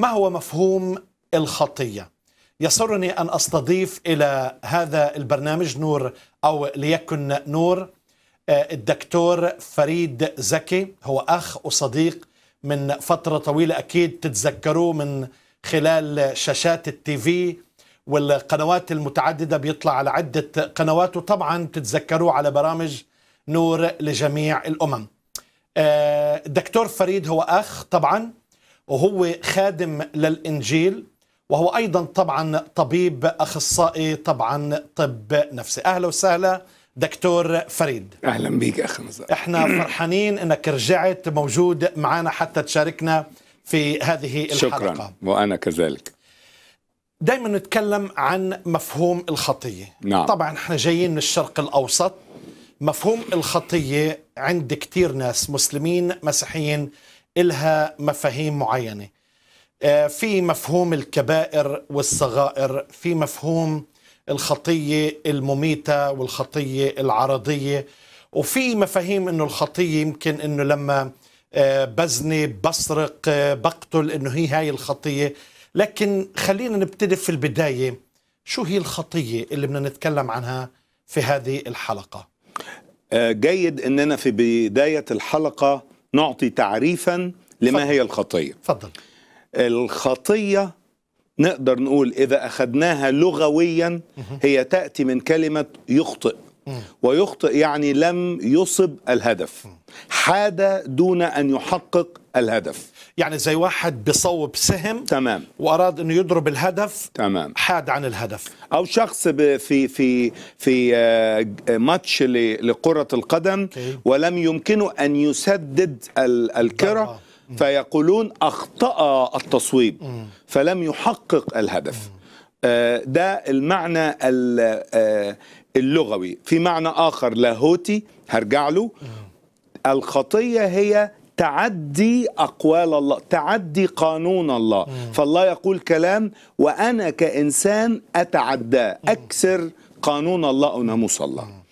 ما هو مفهوم الخطيه؟ يسرني ان استضيف الى هذا البرنامج نور او ليكن نور آه، الدكتور فريد زكي هو اخ وصديق من فتره طويله اكيد تتذكروه من خلال شاشات التي في والقنوات المتعدده بيطلع على عده قنوات وطبعا تتذكروه على برامج نور لجميع الامم. آه، الدكتور فريد هو اخ طبعا وهو خادم للإنجيل وهو أيضا طبعا طبيب أخصائي طبعا طب نفسي أهلا وسهلا دكتور فريد أهلا بك أخ نزار احنا فرحانين أنك رجعت موجود معنا حتى تشاركنا في هذه الحلقة شكرا وأنا كذلك دائما نتكلم عن مفهوم الخطية نعم. طبعا احنا جايين من الشرق الأوسط مفهوم الخطية عند كتير ناس مسلمين مسيحيين إلها مفاهيم معينة آه، في مفهوم الكبائر والصغائر في مفهوم الخطية المميتة والخطية العرضية وفي مفاهيم أنه الخطية يمكن أنه لما آه، بزني بسرق آه، بقتل أنه هي هاي الخطية لكن خلينا نبتدي في البداية شو هي الخطية اللي بدنا نتكلم عنها في هذه الحلقة جيد أننا في بداية الحلقة نعطي تعريفا لما فضل. هي الخطية فضل. الخطية نقدر نقول إذا أخذناها لغويا هي تأتي من كلمة يخطئ ويخطئ يعني لم يصب الهدف حاد دون أن يحقق الهدف يعني زي واحد بصوب سهم تمام واراد انه يضرب الهدف تمام حاد عن الهدف او شخص في في في آه، ماتش لكره القدم ولم يمكنه ان يسدد الكره فيقولون اخطا التصويب فلم يحقق الهدف آه، ده المعنى آه، اللغوي في معنى آخر لاهوتي هرجع له الخطية هي تعدي أقوال الله تعدي قانون الله فالله يقول كلام وأنا كإنسان أتعدى أكسر قانون الله أو ناموس الله